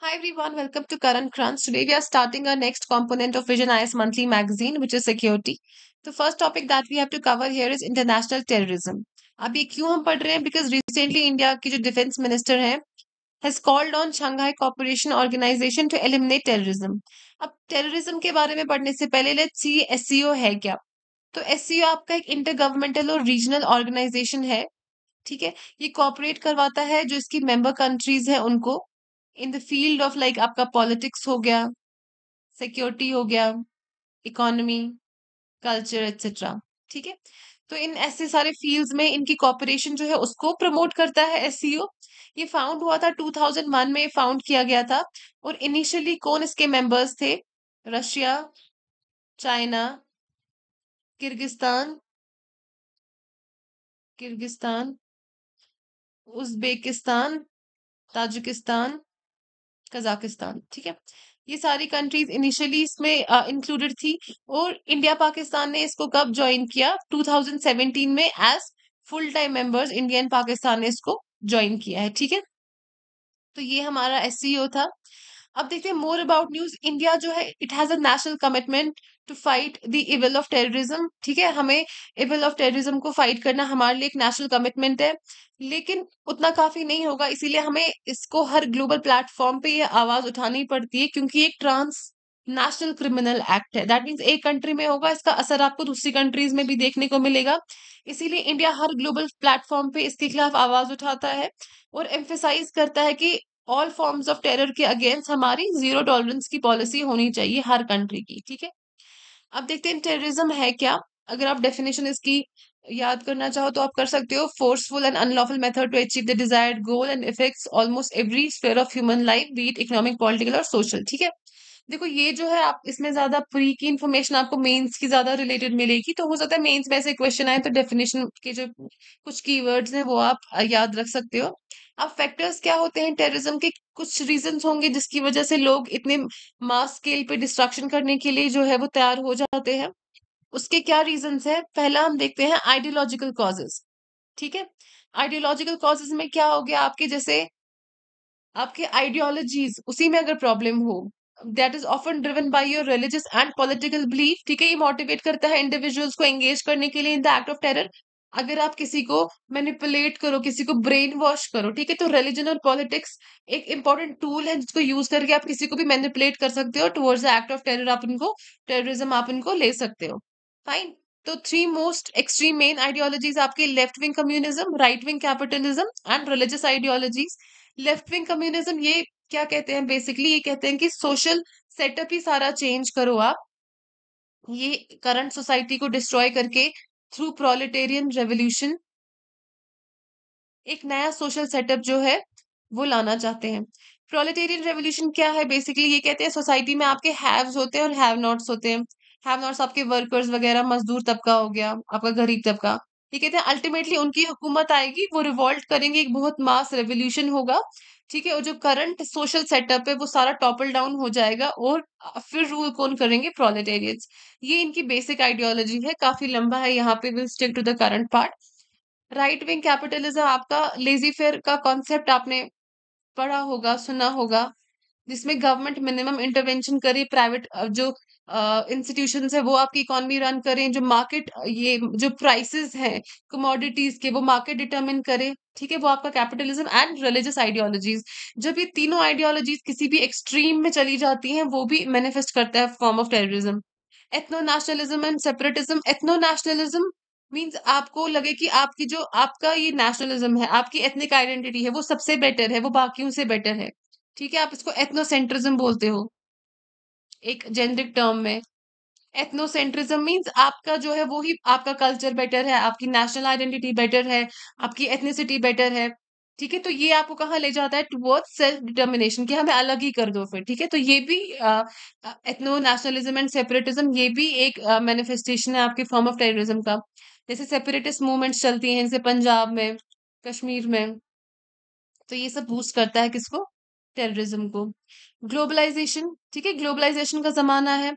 Hi everyone, welcome to Current Crunch. Today we are starting our next component of Vision IS monthly magazine, which is security. The first topic that we have to cover here is international terrorism. अभी क्यों हम पढ़ रहे हैं Because recently India की जो Defence Minister हैं has called on Shanghai Cooperation organisation to eliminate terrorism. अब terrorism के बारे में पढ़ने से पहले let's see SCO है क्या तो SCO आपका एक intergovernmental और regional ऑर्गेनाइजेशन है ठीक है ये cooperate करवाता है जो इसकी member countries हैं उनको in the field of like आपका पॉलिटिक्स हो गया सिक्योरिटी हो गया इकोनॉमी कल्चर एट्सेट्रा ठीक है तो इन ऐसे सारे फील्ड्स में इनकी कॉपरेशन जो है उसको प्रमोट करता है एस ये फाउंड हुआ था 2001 में फाउंड किया गया था और इनिशियली कौन इसके मेंबर्स थे Russia China Kyrgyzstan Kyrgyzstan Uzbekistan Tajikistan Kazakhstan ठीक है ये सारी कंट्रीज इनिशियली इसमें इंक्लूडेड थी और इंडिया पाकिस्तान ने इसको कब ज्वाइन किया 2017 में as full time members India and Pakistan ने इसको ज्वाइन किया है ठीक है तो ये हमारा एस e था अब देखते हैं मोर अबाउट न्यूज इंडिया जो है it has a national commitment to fight the evil of terrorism ठीक है हमें इवल ऑफ टेररिज्म को फाइट करना हमारे लिए एक नेशनल कमिटमेंट है लेकिन उतना काफी नहीं होगा इसीलिए हमें इसको हर ग्लोबल प्लेटफॉर्म पे ये आवाज उठानी पड़ती है क्योंकि एक ट्रांस नेशनल क्रिमिनल एक्ट है दैट मीन्स एक कंट्री में होगा इसका असर आपको दूसरी कंट्रीज में भी देखने को मिलेगा इसीलिए इंडिया हर ग्लोबल प्लेटफॉर्म पे इसके खिलाफ आवाज उठाता है और एम्फेसाइज करता है कि ऑल फॉर्म्स ऑफ टेरर के अगेंस्ट हमारी जीरो टॉलरेंस की पॉलिसी होनी चाहिए हर कंट्री की ठीक है अब देखते हैं टेररिज्म है क्या अगर आप डेफिनेशन इसकी याद करना चाहो तो आप कर सकते हो forceful and unlawful method to achieve the desired goal and effects almost every sphere of human life be it economic political और सोशल ठीक है देखो ये जो है आप इसमें ज्यादा प्री की इन्फॉर्मेशन आपको मेंस की ज्यादा रिलेटेड मिलेगी तो हो सकता है मेंस में ऐसे क्वेश्चन आए तो डेफिनेशन के जो कुछ कीवर्ड्स हैं वो आप याद रख सकते हो अब फैक्टर्स क्या होते हैं टेररिज्म के कुछ रीजंस होंगे जिसकी वजह से लोग इतने मास स्केल पे डिस्ट्रक्शन करने के लिए जो है वो तैयार हो जाते हैं उसके क्या रीजंस है पहला हम देखते हैं आइडियोलॉजिकल कॉजेज ठीक है आइडियोलॉजिकल कॉजेज में क्या हो गया आपके जैसे आपके आइडियोलॉजीज उसी में अगर प्रॉब्लम हो that is often driven by your religious and political belief ठीक है ये मोटिवेट करता है इंडिविजुअल्स को एंगेज करने के लिए in the act of terror अगर आप किसी को मैनिपुलेट करो किसी को ब्रेन वॉश करो ठीक है तो रिलीजन और पॉलिटिक्स एक इंपॉर्टेंट टूल है जिसको यूज करके आप किसी को भी मैनिपुलेट कर सकते हो towards the act of terror आप उनको टेररिज्म आप उनको ले सकते हो फाइन तो three most extreme main ideologies आपके left wing communism right wing capitalism and religious ideologies left wing communism ये क्या कहते हैं बेसिकली ये कहते हैं कि सोशल सेटअप ही सारा चेंज करो आप ये करंट सोसाइटी को डिस्ट्रॉय करके थ्रू प्रोलिटेरियन रेवोल्यूशन एक नया सोशल सेटअप जो है वो लाना चाहते हैं प्रोलेटेरियन रेवोल्यूशन क्या है बेसिकली ये कहते हैं सोसाइटी में आपके हैव्स होते हैं और हैव नॉट्स होते हैं हैव नॉट्स आपके वर्कर्स वगैरह मजदूर तबका हो गया आपका गरीब तबका ये कहते हैं अल्टीमेटली उनकी हुकूमत आएगी वो रिवॉल्ट करेंगे एक बहुत मास रेवोल्यूशन होगा ठीक है और जो करंट सोशल सेटअप है वो सारा टॉपल डाउन हो जाएगा और फिर रूल कौन करेंगे प्रोलेटेरियंस ये इनकी बेसिक आइडियोलॉजी है काफी लंबा है यहाँ पे will stick to the current part right wing capitalism आपका लेजी फेयर का कॉन्सेप्ट आपने पढ़ा होगा सुना होगा जिसमें गवर्नमेंट मिनिमम इंटरवेंशन करे प्राइवेट जो इंस्टीट्यूशन है वो आपकी इकोनॉमी रन करें जो मार्केट ये जो प्राइसेस हैं कमोडिटीज के वो मार्केट डिटरमिन करे ठीक है वो आपका कैपिटलिज्म एंड रिलीजियस आइडियोलॉजीज जब ये तीनों आइडियोलॉजीज किसी भी एक्सट्रीम में चली जाती हैं वो भी मैनिफेस्ट करता है form of terrorism ethno nationalism and separatism ethno nationalism means आपको लगे कि आपकी जो आपका ये नेशनलिज्म है आपकी एथनिक आइडेंटिटी है वो सबसे बेटर है वो बाकियों से बेटर है ठीक है आप इसको एथनोसेंट्रिज्म बोलते हो एक जेनरिक टर्म में एथनोसेंट्रिज्म मींस आपका जो है वो ही आपका कल्चर बेटर है आपकी नेशनल आइडेंटिटी बेटर है आपकी एथनिसिटी बेटर है ठीक है तो ये आपको कहाँ ले जाता है टूवर्ड सेल्फ डिटर्मिनेशन कि हमें अलग ही कर दो फिर ठीक है तो ये भी एथनो नेशनलिज्म एंड सेपरेटिज्म ये भी एक मैनिफेस्टेशन है आपके फॉर्म ऑफ टेररिज्म का जैसे सेपरेटिस्ट मूवमेंट्स चलती हैं जैसे पंजाब में कश्मीर में तो ये सब बूस्ट करता है किसको टेररिज्म को ग्लोबलाइजेशन ठीक है ग्लोबलाइजेशन का ज़माना है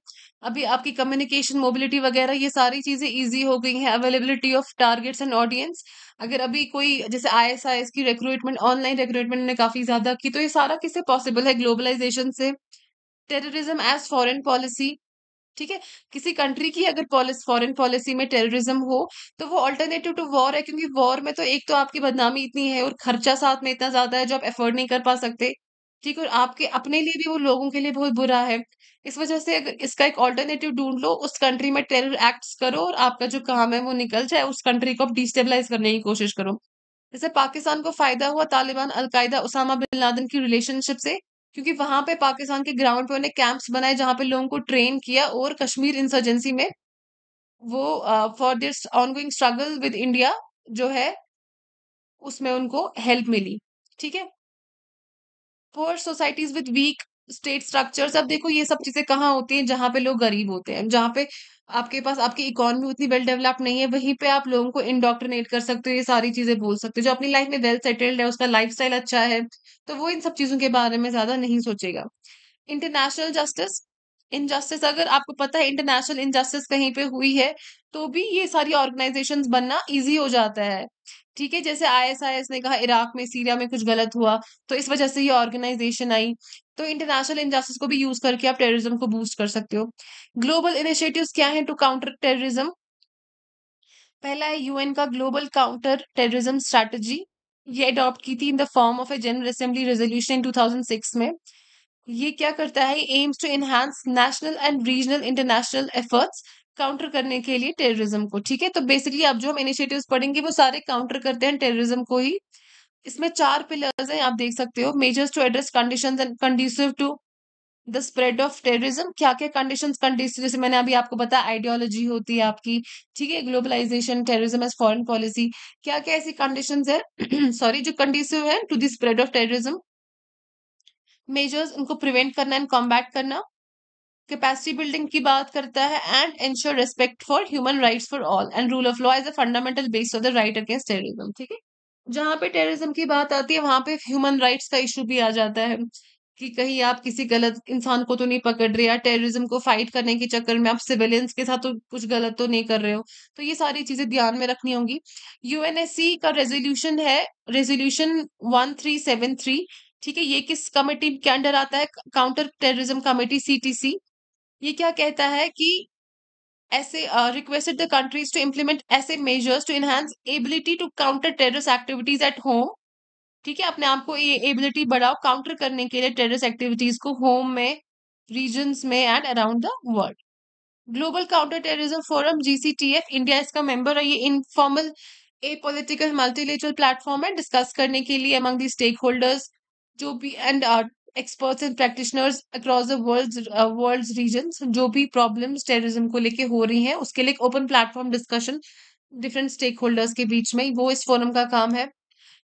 अभी आपकी कम्युनिकेशन मोबिलिटी वगैरह ये सारी चीज़ें इजी हो गई हैं availability of targets and audience अगर अभी कोई जैसे आई की रिक्रूटमेंट ऑनलाइन रिक्रूटमेंट ने काफ़ी ज़्यादा की तो ये सारा किससे पॉसिबल है ग्लोबलाइजेशन से टेररिज्म एज फॉरेन पॉलिसी ठीक है किसी कंट्री की अगर पॉलिसी फॉरेन पॉलिसी में टेररिज्म हो तो वो अल्टरनेटिव टू वॉर है क्योंकि वॉर में तो एक तो आपकी बदनामी इतनी है और खर्चा साथ में इतना ज्यादा है जो आप एफोर्ड नहीं कर पा सकते ठीक है और आपके अपने लिए भी वो लोगों के लिए बहुत बुरा है इस वजह से अगर इसका एक ऑल्टरनेटिव ढूंढ लो उस कंट्री में टेरर एक्ट्स करो और आपका जो काम है वो निकल जाए उस कंट्री को आप डिस्टेबलाइज करने की कोशिश करो जैसे पाकिस्तान को फायदा हुआ Taliban al Qaeda Osama bin Laden की रिलेशनशिप से क्योंकि वहां पे पाकिस्तान के ग्राउंड पे उन्हें कैंप्स बनाए जहां पे लोगों को ट्रेन किया और कश्मीर इंसर्जेंसी में वो for this ongoing struggle with India जो है उसमें उनको हेल्प मिली ठीक है poor societies with weak state structures अब देखो ये सब चीजें कहाँ होती हैं जहाँ पे लोग गरीब होते हैं जहाँ पे आपके पास आपकी इकोनॉमी उतनी वेल डेवलप नहीं है वहीं पे आप लोगों को इंडोक्ट्रिनेट कर सकते हो ये सारी चीजें बोल सकते हो जो अपनी लाइफ में वेल सेटल्ड है उसका लाइफ अच्छा है तो वो इन सब चीजों के बारे में ज्यादा नहीं सोचेगा इंटरनेशनल जस्टिस इनजस्टिस अगर आपको पता है इंटरनेशनल इनजस्टिस कहीं पे हुई है तो भी ये सारी ऑर्गेनाइजेशंस बनना इजी हो जाता है ठीक है जैसे आईएसआईएस ने कहा इराक में सीरिया में कुछ गलत हुआ तो इस वजह से ये ऑर्गेनाइजेशन आई तो इंटरनेशनल इनजस्टिस को भी यूज करके आप टेररिज्म को बूस्ट कर सकते हो ग्लोबल इनिशिएटिव क्या है टू काउंटर टेररिज्म पहला है यूएन का ग्लोबल काउंटर टेररिज्म स्ट्रेटेजी ये अडॉप्ट की थी in the form of a general assembly resolution in 2006 में ये क्या करता है aims to enhance national and regional international efforts counter करने के लिए टेररिज्म को ठीक है तो बेसिकली अब जो हम इनिशिएटिव्स पढ़ेंगे वो सारे काउंटर करते हैं टेररिज्म को ही इसमें चार पिलर्स हैं आप देख सकते हो measures to address conditions and conducive to the spread of terrorism क्या क्या कंडीशंस कंडीशन जैसे मैंने अभी आपको बताया आइडियोलॉजी होती है आपकी ठीक है globalisation terrorism as foreign policy क्या क्या ऐसी कंडीशन है सॉरी जो कंडीसिव है to the spread of terrorism measures उनको प्रिवेंट करना एंड कॉम्बैट करना कैपेसिटी बिल्डिंग की बात करता है and ensure respect for human rights for all and rule of law as a fundamental base of the right against terrorism ठीक है जहां पे टेररिज्म की बात आती है वहां पे ह्यूमन राइट्स का इशू भी आ जाता है कि कहीं आप किसी गलत इंसान को तो नहीं पकड़ रहे या टेररिज्म को फाइट करने के चक्कर में आप सिविलियंस के साथ तो कुछ गलत तो नहीं कर रहे हो तो ये सारी चीजें ध्यान में रखनी होंगी यूएनएससी का रेजोल्यूशन है resolution one three seven three ठीक है ये किस कमेटी के अंडर आता है काउंटर टेररिज्म कमेटी सी ये क्या कहता है कि ऐसे requested the countries to implement ऐसे measures to enhance ability to counter terrorist activities at home ठीक है अपने आप को ये एबिलिटी बढ़ाओ काउंटर करने के लिए टेररिस्ट एक्टिविटीज को होम में रीजन्स में and around the world global counter terrorism forum GCTF India इसका मेंबर है ये informal a political multilateral platform है डिस्कस करने के लिए अमंग द स्टेक होल्डर्स जो भी and experts and practitioners across the world world region जो भी प्रॉब्लम्स टेररिज्म को लेके हो रही हैं उसके लिए एक open platform discussion different stakeholders के बीच में वो इस फोरम का काम है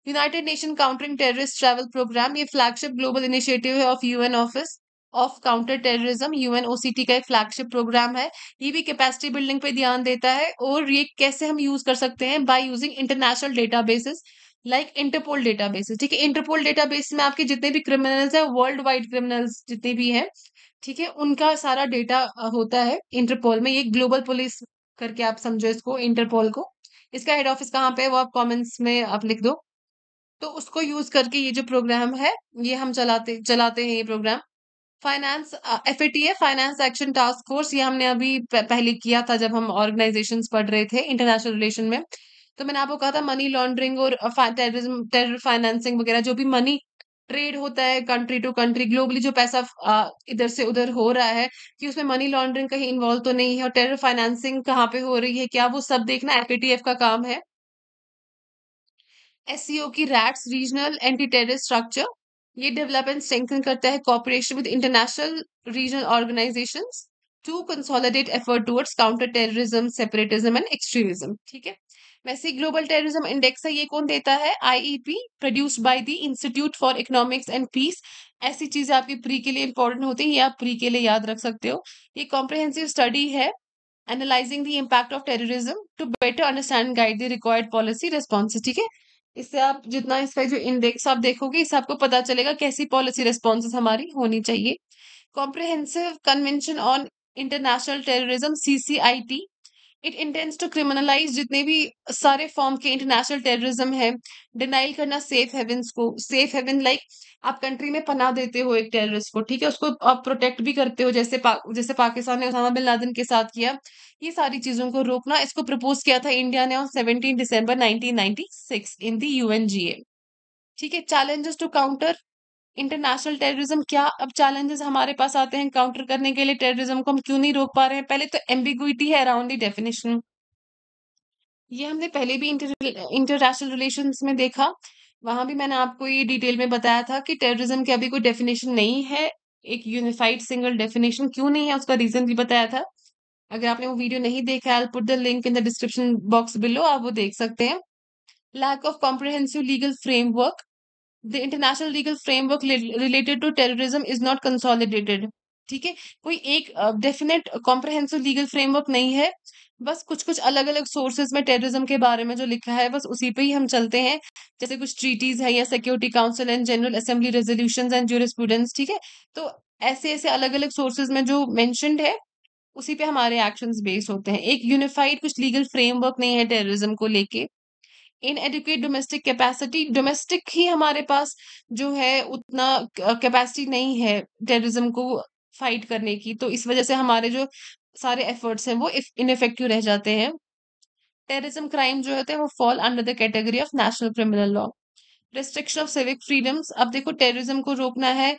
united nation countering terrorist travel programme ये फ्लैगशिप ग्लोबल इनिशिएटिव है of UN office of counter terrorism UN OCT का एक फ्लैगशिप प्रोग्राम है ये भी कैपेसिटी बिल्डिंग पे ध्यान देता है और ये कैसे हम यूज कर सकते हैं by using international basis like Interpol database ठीक है इंटरपोल डेटाबेस में आपके जितने भी क्रिमिनल्स हैं वर्ल्ड वाइड क्रिमिनल्स जितने भी हैं ठीक है उनका सारा डेटा होता है इंटरपोल में ये ग्लोबल पुलिस करके आप समझो इसको इंटरपोल को इसका हेड ऑफिस कहाँ पे है वो आप कमेंट्स में आप लिख दो तो उसको यूज करके ये जो प्रोग्राम है ये हम चलाते चलाते हैं ये programme finance F A T है फाइनेंस एक्शन टास्क फोर्स ये हमने अभी पहले किया था जब हम ऑर्गेनाइजेशन पढ़ रहे थे इंटरनेशनल रिलेशन में तो मैंने आपको कहा था मनी लॉन्ड्रिंग और टेररिज्म टेरर फाइनेंसिंग वगैरह जो भी मनी ट्रेड होता है कंट्री टू कंट्री ग्लोबली जो पैसा इधर से उधर हो रहा है कि उसमें मनी लॉन्ड्रिंग कहीं इन्वॉल्व तो नहीं है और टेरर फाइनेंसिंग कहाँ पे हो रही है क्या वो सब देखना एपीटीएफ का काम है ओ e की RATS regional anti terror structure ये डेवलप एंड स्ट्रेंथन करता है cooperation with international regional organisation to consolidate effort towards counter terrorism separatism and extremism ठीक है वैसे ग्लोबल टेररिज्म इंडेक्स है ये कौन देता है IEP produce by the institute for economics and peace ऐसी चीजें आपकी प्री के लिए इंपॉर्टेंट होती है ये आप प्री के लिए याद रख सकते हो ये कॉम्प्रिहेंसिव स्टडी है analysing the impact of terrorism to better understand guide the required policy response ठीक है इससे आप जितना इसका जो इंडेक्स आप देखोगे इससे आपको पता चलेगा कैसी पॉलिसी रिस्पॉन्स हमारी होनी चाहिए comprehensive convention on international terrorism CCIT it intends to criminalise जितने भी सारे फॉर्म के इंटरनेशनल टेररिज्म है डिनाइल करना सेफ हेवन्स को सेफ हेवन लाइक आप कंट्री में पना देते हो एक टेररिस्ट को ठीक है उसको आप प्रोटेक्ट भी करते हो जैसे पा, जैसे पाकिस्तान ने उसामा बिन लादेन के साथ किया ये सारी चीजों को रोकना इसको प्रपोज किया था इंडिया ने on seventeen December nineteen ninety six in the UNGA ठीक है challenges to counter international terrorism क्या अब चैलेंजेस हमारे पास आते हैं काउंटर करने के लिए टेररिज्म को हम क्यों नहीं रोक पा रहे हैं पहले तो एम्बिगुइटी है अराउंड दी डेफिनेशन ये हमने पहले भी इंटरनेशनल रिलेशन में देखा वहां भी मैंने आपको ये डिटेल में बताया था कि टेररिज्म की अभी कोई डेफिनेशन नहीं है एक यूनिफाइड सिंगल डेफिनेशन क्यों नहीं है उसका रीजन भी बताया था अगर आपने वो वीडियो नहीं देखा है put the link in the description box below आप वो देख सकते हैं lack of comprehensive legal framework the international legal framework related to terrorism is not consolidated ठीक है कोई एक डेफिनेट कॉम्प्रहेंसिव लीगल फ्रेमवर्क नहीं है बस कुछ कुछ अलग अलग सोर्सेज में टेररिज्म के बारे में जो लिखा है बस उसी पे ही हम चलते हैं जैसे कुछ ट्रीटीज है या security council and general assembly resolution and students ठीक है तो ऐसे ऐसे अलग अलग सोर्सेज में जो मैंशनड है उसी पे हमारे एक्शन बेस्ड होते हैं एक यूनिफाइड कुछ लीगल फ्रेमवर्क नहीं है टेररिज्म को लेके इन डोमेस्टिक कैपेसिटी डोमेस्टिक ही हमारे पास जो है उतना कैपेसिटी नहीं है टेररिज्म को फाइट करने की तो इस वजह से हमारे जो सारे एफर्ट्स हैं वो इनफेक्टिव रह जाते हैं टेररिज्म क्राइम जो होते हैं वो fall under the category of national criminal law restriction of civic freedoms अब देखो टेररिज्म को रोकना है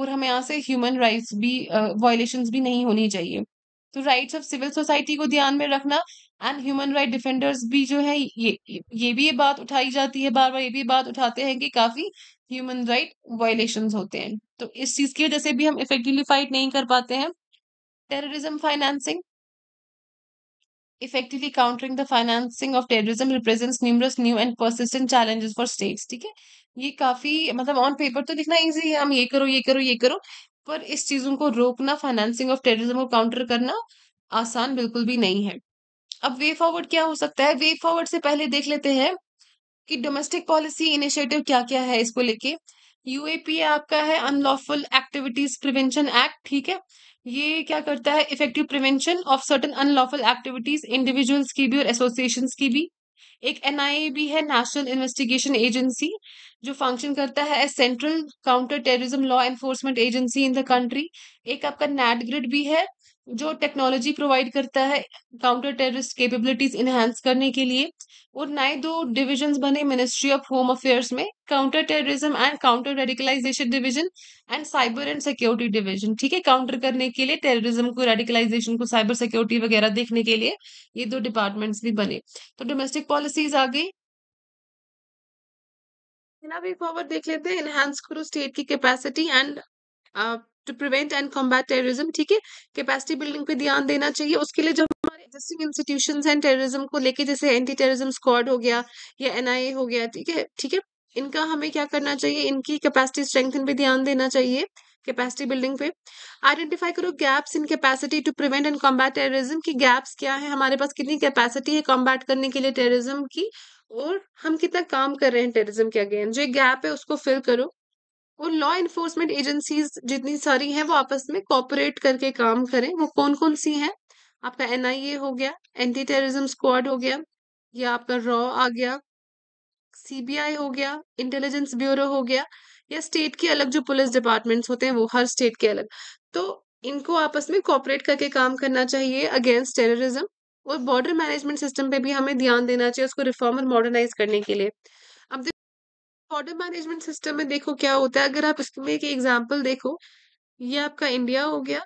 और हमें यहाँ से ह्यूमन राइट्स भी वायोलेशन uh, भी नहीं होनी चाहिए तो राइट्स ऑफ सिविल सोसाइटी को ध्यान में रखना एंड ह्यूमन राइट डिफेंडर्स भी जो है ये ये भी ये बात उठाई जाती है बार बार ये भी बात उठाते हैं कि काफी ह्यूमन राइट वायलेशन होते हैं तो इस चीज की वजह से भी हम इफेक्टिवली फाइट नहीं कर पाते हैं terrorism financing effectively countering the financing of terrorism represent numerous new and persistent challenges for states ठीक है ये काफी मतलब ऑन पेपर तो लिखना इजी है हम ये करो ये करो ये करो पर इस चीजों को रोकना फाइनेंसिंग ऑफ टेररिज्म को काउंटर करना आसान बिल्कुल भी नहीं है अब वे फॉरवर्ड क्या हो सकता है वे फॉरवर्ड से पहले देख लेते हैं कि डोमेस्टिक पॉलिसी इनिशिएटिव क्या क्या है इसको लेके यूएपी आपका है अनलॉफुल एक्टिविटीज प्रिवेंशन एक्ट ठीक है ये क्या करता है effective prevention of certain unlawful activities individuals की भी और एसोसिएशन की भी एक एनआईए भी है नेशनल इन्वेस्टिगेशन एजेंसी जो फंक्शन करता है as central counter terrorism law enforcement agency in the country एक आपका नेट ग्रिड भी है जो टेक्नोलॉजी प्रोवाइड करता है काउंटर टेररिस्ट कैपेबिलिटीज इनहेंस करने के लिए और नए दो डिविजन बने मिनिस्ट्री ऑफ होम अफेयर्स में counter terrorism and counter radicalisation division and cyber and security division ठीक है काउंटर करने के लिए टेररिज्म को रेडिकलाइजेशन को साइबर सिक्योरिटी वगैरह देखने के लिए ये दो डिपार्टमेंट्स भी बने तो डोमेस्टिक पॉलिसीज आ गई ना भी फॉरवर्ड देख लेते हैं एनहांस करो स्टेट की capacity and to prevent and combat terrorism ठीक है कैपेसिटी बिल्डिंग पे ध्यान देना चाहिए उसके लिए जो हमारे एग्जिस्टिंग इंस्टीट्यूशन हैं टेररिज्म को लेके जैसे एंटी टेररिज्म स्क्वाड हो गया या एनआईए हो गया ठीक है ठीक है इनका हमें क्या करना चाहिए इनकी कैपेसिटी स्ट्रेंथन पे ध्यान देना चाहिए कैपेसिटी बिल्डिंग पे आइडेंटिफाई करो gaps in capacity to prevent and combat terrorism की गैप्स क्या है हमारे पास कितनी कैपेसिटी है कॉम्बैट करने के लिए टेररिज्म की और हम कितना काम कर रहे हैं टेररिज्म के अगेंस्ट जो गैप है उसको फिल करो और लॉ इन्फोर्समेंट एजेंसीज जितनी सारी हैं वो आपस में कॉपरेट करके काम करें वो कौन कौन सी हैं आपका एन हो गया एंटी टेररिज्म स्क्वाड हो गया या आपका रॉ आ गया सी हो गया इंटेलिजेंस ब्यूरो हो गया या स्टेट के अलग जो पुलिस डिपार्टमेंट्स होते हैं वो हर स्टेट के अलग तो इनको आपस में कॉपरेट करके काम करना चाहिए अगेंस्ट टेररिज्म और बॉर्डर मैनेजमेंट सिस्टम पे भी हमें ध्यान देना चाहिए उसको रिफॉर्म और मॉडर्नाइज करने के लिए अब ऑर्डर मैनेजमेंट सिस्टम में देखो क्या होता है अगर आप इसमें एक एग्जांपल देखो ये आपका इंडिया हो गया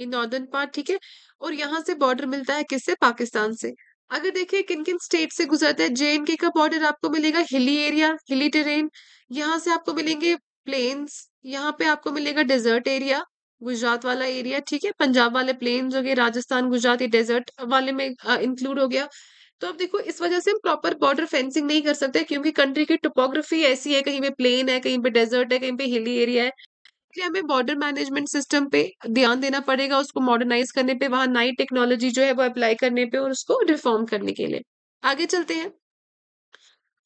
ये नॉर्दर्न पार्ट ठीक है और यहाँ से बॉर्डर मिलता है किससे पाकिस्तान से अगर देखिए किन किन स्टेट से गुजरता है जे का बॉर्डर आपको मिलेगा हिली एरिया हिली टेरेन यहाँ से आपको मिलेंगे प्लेन्स यहाँ पे आपको मिलेगा डेजर्ट एरिया गुजरात वाला एरिया ठीक है पंजाब वाले प्लेन्स हो गए राजस्थान गुजरात ये डेजर्ट वाले में इंक्लूड हो गया तो अब देखो इस वजह से हम प्रॉपर बॉर्डर फेंसिंग नहीं कर सकते क्योंकि कंट्री की टोपोग्राफी ऐसी है कहीं पे प्लेन है कहीं पे डेजर्ट है कहीं पे हिली एरिया है इसलिए हमें बॉर्डर मैनेजमेंट सिस्टम पे ध्यान देना पड़ेगा उसको मॉडर्नाइज करने पे वहाँ नई टेक्नोलॉजी जो है वो अप्लाई करने पे और उसको रिफॉर्म करने के लिए आगे चलते हैं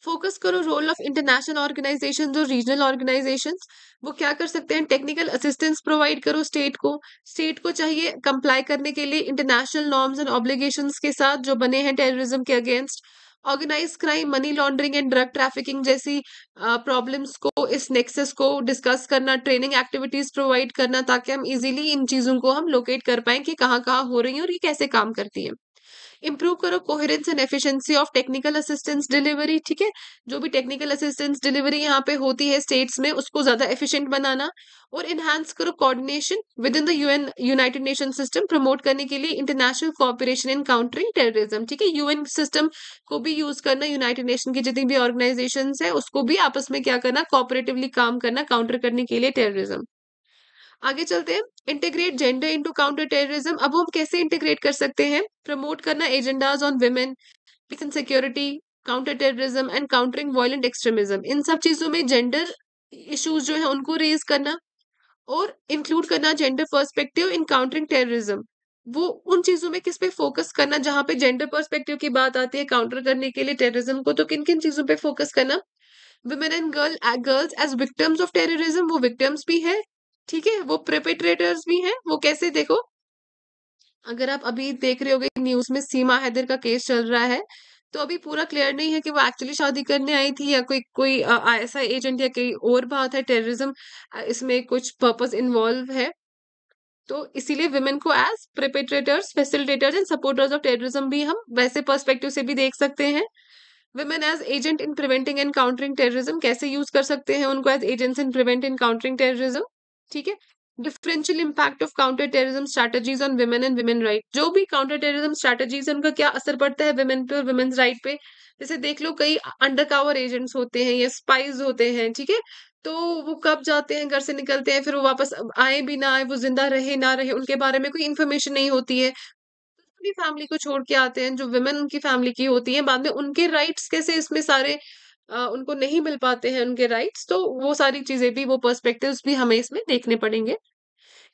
फोकस करो रोल ऑफ इंटरनेशनल ऑर्गेनाइजेशन और रीजनल ऑर्गेनाइजेशन वो क्या कर सकते हैं टेक्निकल असिस्टेंस प्रोवाइड करो स्टेट को स्टेट को चाहिए कंप्लाई करने के लिए इंटरनेशनल नॉर्म्स एंड ऑब्लिगेशन के साथ जो बने हैं टेररिज्म के against organise crime money laundering and drug trafficking जैसी प्रॉब्लम्स को इस नेक्सेस को डिस्कस करना ट्रेनिंग एक्टिविटीज प्रोवाइड करना ताकि हम इजीली इन चीज़ों को हम लोकेट कर पाएं कि कहाँ कहाँ हो रही हैं और ये कैसे काम करती हैं इम्प्रूव करो coherence and efficiency of technical assistance delivery ठीक है जो भी टेक्निकल असिस्टेंस डिलीवरी यहाँ पे होती है स्टेट्स में उसको ज्यादा एफिशिएंट बनाना और इनहांस करो coordination with in the UN united nation system promote करने के लिए international cooperation in countering terrorism ठीक है यूएन सिस्टम को भी यूज करना यूनाइटेड नेशन की जितनी भी ऑर्गेनाइजेशन है उसको भी आपस में क्या करना कॉपरेटिवली काम करना काउंटर करने के लिए टेररिज्म आगे चलते हैं integrate gender into counter terrorism अब हम कैसे इंटीग्रेट कर सकते हैं प्रमोट करना agendas on women peace and security counter terrorism and countering violent extremism इन सब चीजों में जेंडर इश्यूज जो है उनको रेज करना और इंक्लूड करना gender perspective in countering terrorism वो उन चीजों में किस पे फोकस करना जहां पे जेंडर पर्सपेक्टिव की बात आती है काउंटर करने के लिए टेररिज्म को तो किन किन चीजों पे फोकस करना women and girl girls as victims of terrorism वो विक्टिम्स भी है ठीक है वो प्रिपेट्रेटर्स भी हैं वो कैसे देखो अगर आप अभी देख रहे हो न्यूज में सीमा हैदर का केस चल रहा है तो अभी पूरा क्लियर नहीं है कि वो एक्चुअली शादी करने आई थी या कोई कोई ऐसा एजेंट या कोई और बात है टेररिज्म इसमें कुछ पर्पस इन्वॉल्व है तो इसीलिए विमेन को as perpetrators facilitators and supporters of terrorism भी हम वैसे पर्सपेक्टिव से भी देख सकते हैं women as agent in preventing and countering terrorism कैसे यूज कर सकते हैं उनको as agents in preventing countering terrorism ठीक है differential impact of counter terrorism strategies on women and women right जो भी काउंटर टेररिज्म है उनका क्या असर पड़ता है वुमेन पे और वुमेन्स राइट पे जैसे देख लो कई अंडर कावर एजेंट्स होते हैं या स्पाइज होते हैं ठीक है तो वो कब जाते हैं घर से निकलते हैं फिर वो वापस आए भी ना आए वो जिंदा रहे ना रहे उनके बारे में कोई इन्फॉर्मेशन नहीं होती है अपनी फैमिली को छोड़ के आते हैं जो वुमेन उनकी फैमिली की होती है बाद में उनके राइट्स कैसे इसमें सारे आ, उनको नहीं मिल पाते हैं उनके राइट्स तो वो सारी चीजें भी वो पर्सपेक्टिव्स भी हमें इसमें देखने पड़ेंगे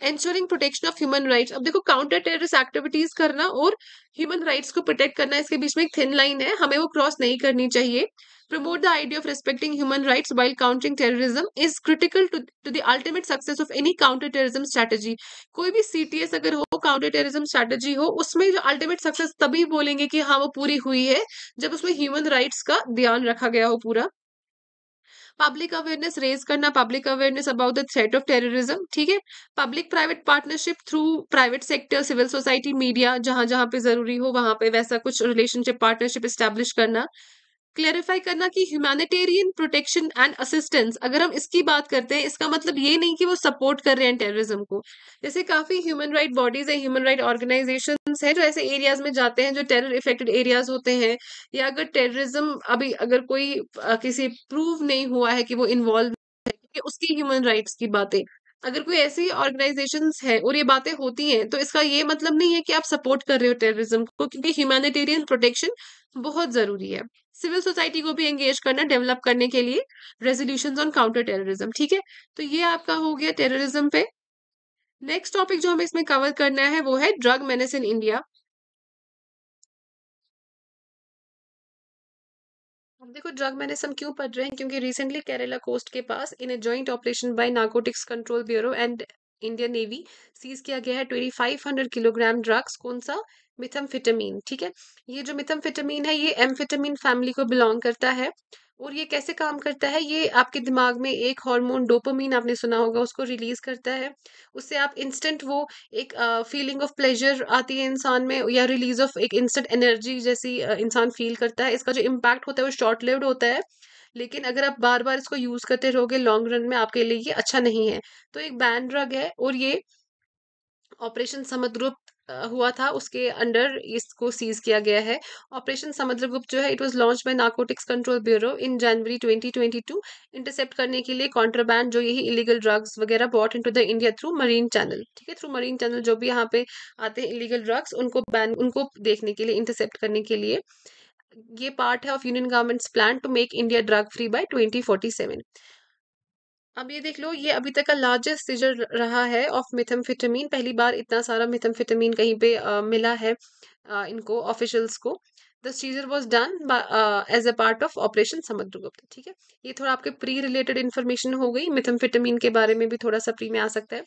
ensuring protection of human rights अब देखो काउंटर टेररिस्ट एक्टिविटीज करना और ह्यूमन राइट्स को प्रोटेक्ट करना इसके बीच में एक थिन लाइन है हमें वो क्रॉस नहीं करनी चाहिए promote the idea of respecting human rights while countering terrorism is critical to the ultimate success of any counter terrorism strategy कोई भी सी टी एस अगर हो काउंटर टेररिज्म स्ट्रेटजी हो उसमें जो अल्टीमेट सक्सेस तभी बोलेंगे कि हाँ वो पूरी हुई है जब उसमें ह्यूमन राइट्स का ध्यान रखा गया हो पूरा पब्लिक अवेयरनेस रेज करना public awareness about the threat of terrorism ठीक है public private partnership through private sector civil society media जहां जहां पे जरूरी हो वहां पे वैसा कुछ रिलेशनशिप पार्टनरशिप स्टैब्लिश करना क्लेरिफाई करना कि ह्यूमैनिटेरियन प्रोटेक्शन एंड असिस्टेंस अगर हम इसकी बात करते हैं इसका मतलब ये नहीं कि वो सपोर्ट कर रहे हैं टेररिज्म को जैसे काफी ह्यूमन राइट बॉडीज है ह्यूमन राइट ऑर्गेनाइजेशन है जो ऐसे एरियाज में जाते हैं जो टेरर इफेक्टेड एरियाज होते हैं या अगर टेररिज्म अभी अगर कोई किसी प्रूव नहीं हुआ है कि वो इन्वॉल्व है क्योंकि उसकी ह्यूमन राइट्स की बातें अगर कोई ऐसी ऑर्गेनाइजेशन है और ये बातें होती हैं तो इसका ये मतलब नहीं है कि आप सपोर्ट कर रहे हो टेररिज्म को क्योंकि ह्यूमैनिटेरियन प्रोटेक्शन बहुत जरूरी है सिविल सोसाइटी को भी एंगेज करना डेवलप करने के लिए रेजोल्यूशन ऑन काउंटर टेररिज्म ठीक है तो ये आपका हो गया टेररिज्म पे नेक्स्ट टॉपिक जो हमें इसमें कवर करना है वो है ड्रग मेनेस इन इंडिया अब देखो ड्रग मेडिसम क्यों पढ़ रहे हैं क्योंकि रिसेंटली केरला कोस्ट के पास in a joint operation by narcotics control bureau and Indian navy seize किया गया है twenty five hundred kilogram drugs कौन सा मिथमफिटामीन ठीक है ये जो मिथमफिटामीन है ये फिटामिन फैमिली को बिलोंग करता है और ये कैसे काम करता है ये आपके दिमाग में एक हार्मोन डोपामिन आपने सुना होगा उसको रिलीज करता है उससे आप इंस्टेंट वो एक फीलिंग ऑफ प्लेजर आती है इंसान में या रिलीज ऑफ एक इंस्टेंट एनर्जी जैसी इंसान फील करता है इसका जो इम्पैक्ट होता है वो शॉर्ट लिव्ड होता है लेकिन अगर आप बार बार इसको यूज़ करते रहोगे लॉन्ग रन में आपके लिए ये अच्छा नहीं है तो एक बैन ड्रग है और ये ऑपरेशन समद्रुप्त हुआ था उसके अंडर इसको सीज किया गया है ऑपरेशन समुद्रगुप्त जो है it was launch by narcotics control bureau in January 2022 intercept करने के लिए कॉन्ट्राबैंड जो यही इलीगल ड्रग्स वगैरह bought into the India through marine channel ठीक है थ्रू मरीन चैनल जो भी यहाँ पे आते हैं इलीगल ड्रग्स उनको बैन उनको देखने के लिए इंटरसेप्ट करने के लिए ये पार्ट है of union governments plan to make India drug free by 2047 अब ये देख लो ये अभी तक का लार्जेस्ट सीजर रहा है ऑफ मिथमफिटामिन पहली बार इतना सारा मिथमफिटामिन कहीं पे आ, मिला है आ, इनको ऑफिशियल्स को the seizure was done as a part of operation Samudragupta ठीक है ये थोड़ा आपके प्री रिलेटेड इन्फॉर्मेशन हो गई मिथमफिटामिन के बारे में भी थोड़ा सा प्री में आ सकता है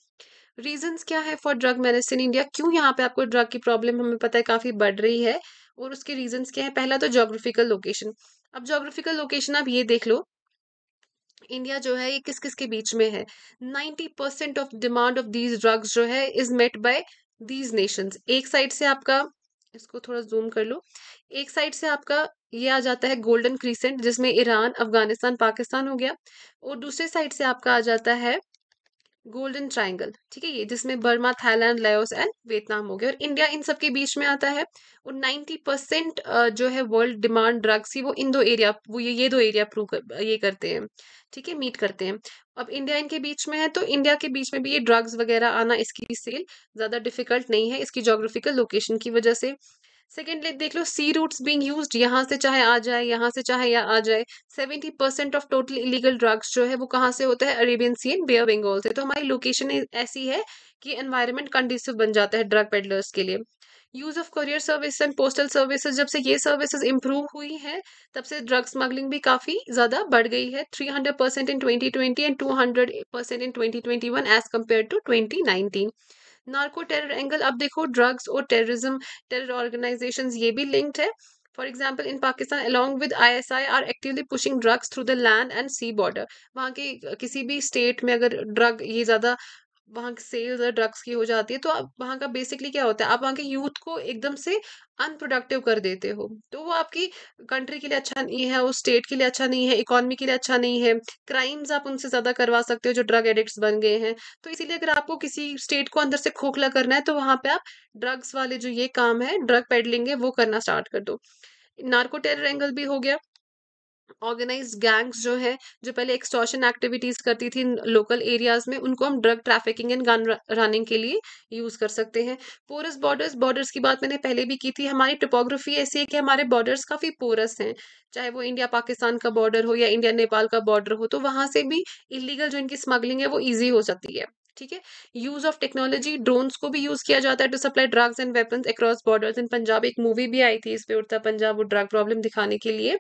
रीजन क्या है फॉर ड्रग मेडिसिन इंडिया क्यों यहाँ पे आपको ड्रग की प्रॉब्लम हमें पता है काफ़ी बढ़ रही है और उसके रीजंस क्या है पहला तो जोग्राफिकल लोकेशन अब जोग्राफिकल लोकेशन आप ये देख लो इंडिया जो है ये किस किस के बीच में है ninety percent of demand of these drugs जो है is met by these nations एक साइड से आपका इसको थोड़ा जूम कर लो एक साइड से आपका ये आ जाता है गोल्डन क्रीसेंट जिसमें ईरान अफगानिस्तान पाकिस्तान हो गया और दूसरे साइड से आपका आ जाता है गोल्डन ट्राइंगल ठीक है ये जिसमें Burma Thailand Laos and Vietnam हो गया और इंडिया इन सबके बीच में आता है और 90 परसेंट जो है वर्ल्ड डिमांड ड्रग्स ही वो इन दो एरिया वो ये ये दो एरिया प्रूव कर, ये करते हैं ठीक है मीट करते हैं अब इंडिया इनके बीच में है तो इंडिया के बीच में भी ये ड्रग्स वगैरह आना इसकी सेल ज़्यादा डिफिकल्ट नहीं है इसकी जोग्राफिकल लोकेशन की वजह से सेकेंडली देख लो सी रूट्स बीइंग यूज्ड यहाँ से चाहे आ जाए यहाँ से चाहे या आ जाए seventy percent of total illegal drugs जो है वो कहाँ से होता है Arabian sea and bay Bengal से तो हमारी लोकेशन ऐसी है कि एनवायरनमेंट कंडीसिव बन जाता है ड्रग पेडलर्स के लिए use of courier service and postal services जब से ये सर्विसेज इंप्रूव हुई हैं तब से ड्रग स्मगलिंग भी काफ़ी ज़्यादा बढ़ गई है three hundred percent in twenty twenty and two hundred percent in one as compare to nineteen narco terror angle अब देखो ड्रग्स और टेररिज्म टेरर ऑर्गेनाइजेशन ये भी लिंक्ड है for example in Pakistan along with I S I are actively pushing drugs through the land and sea border वहाँ के किसी भी स्टेट में अगर ड्रग ये ज़्यादा वहाँ की सेल्स ड्रग्स की हो जाती है तो आप वहाँ का बेसिकली क्या होता है आप वहाँ के यूथ को एकदम से अनप्रोडक्टिव कर देते हो तो वो आपकी कंट्री के लिए अच्छा नहीं है उस स्टेट के लिए अच्छा नहीं है इकोनॉमी के लिए अच्छा नहीं है क्राइम्स आप उनसे ज़्यादा करवा सकते हो जो ड्रग एडिक्ट्स बन गए हैं तो इसीलिए अगर आपको किसी स्टेट को अंदर से खोखला करना है तो वहाँ पर आप ड्रग्स वाले जो ये काम है ड्रग पेडलिंग है वो करना स्टार्ट कर दो नार्को टेरर एंगल भी हो गया ऑर्गेनाइज गैंग्स जो है जो पहले एक्सटॉर्शन एक्टिविटीज करती थी लोकल एरियाज में उनको हम drug trafficking and gun running के लिए यूज कर सकते हैं पोरस बॉर्डर्स बॉर्डर्स की बात मैंने पहले भी की थी हमारी टोपोग्राफी ऐसी है कि हमारे बॉर्डर्स काफी पोरस हैं चाहे वो इंडिया पाकिस्तान का बॉर्डर हो या इंडिया नेपाल का बॉर्डर हो तो वहां से भी इलीगल जो इनकी स्मगलिंग है वो ईजी हो सकती है ठीक है यूज ऑफ टेक्नोलॉजी ड्रोन्स को भी यूज किया जाता है to supply drugs and weapons across borders in Punjab एक मूवी भी आई थी इस पे उड़ता पंजाब वो ड्रग प्रॉब्लम दिखाने के लिए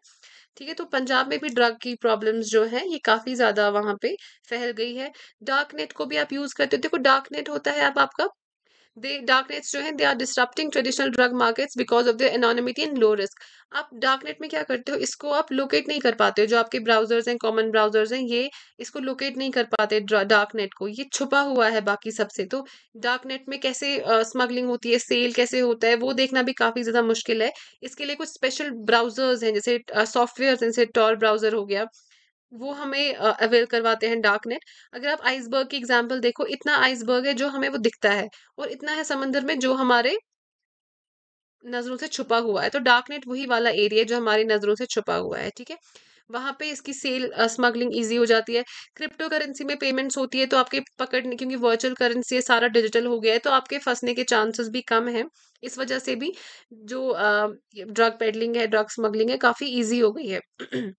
ठीक है तो पंजाब में भी ड्रग की प्रॉब्लम्स जो है ये काफ़ी ज़्यादा वहाँ पे फैल गई है डार्क नेट को भी आप यूज़ करते हो देखो डार्क नेट होता है आप आपका दे डार्कनेट्स जो हैं they are disrupting traditional drug markets because of the anonymity and low risk आप डार्कनेट में क्या करते हो इसको आप लोकेट नहीं कर पाते हो जो आपके ब्राउजर्स हैं कॉमन ब्राउजर्स हैं ये इसको लोकेट नहीं कर पाते डार्कनेट को ये छुपा हुआ है बाकी सबसे तो डार्कनेट में कैसे स्मगलिंग uh, होती है सेल कैसे होता है वो देखना भी काफ़ी ज़्यादा मुश्किल है इसके लिए कुछ स्पेशल ब्राउजर्स हैं जैसे सॉफ्टवेयर uh, जैसे टॉल ब्राउजर हो गया वो हमें अवेल करवाते हैं डार्क नेट अगर आप आइसबर्ग की एग्जाम्पल देखो इतना आइसबर्ग है जो हमें वो दिखता है और इतना है समंदर में जो हमारे नजरों से छुपा हुआ है तो डार्क नेट वही वाला एरिया जो हमारी नजरों से छुपा हुआ है ठीक है वहां पे इसकी सेल स्मगलिंग इजी हो जाती है क्रिप्टो करेंसी में पेमेंट्स होती है तो आपके पकड़ने क्योंकि वर्चुअल करेंसी है सारा डिजिटल हो गया है तो आपके फंसने के चांसेस भी कम हैं इस वजह से भी जो ड्रग पेडलिंग है ड्रग स्मगलिंग है काफ़ी ईजी हो गई है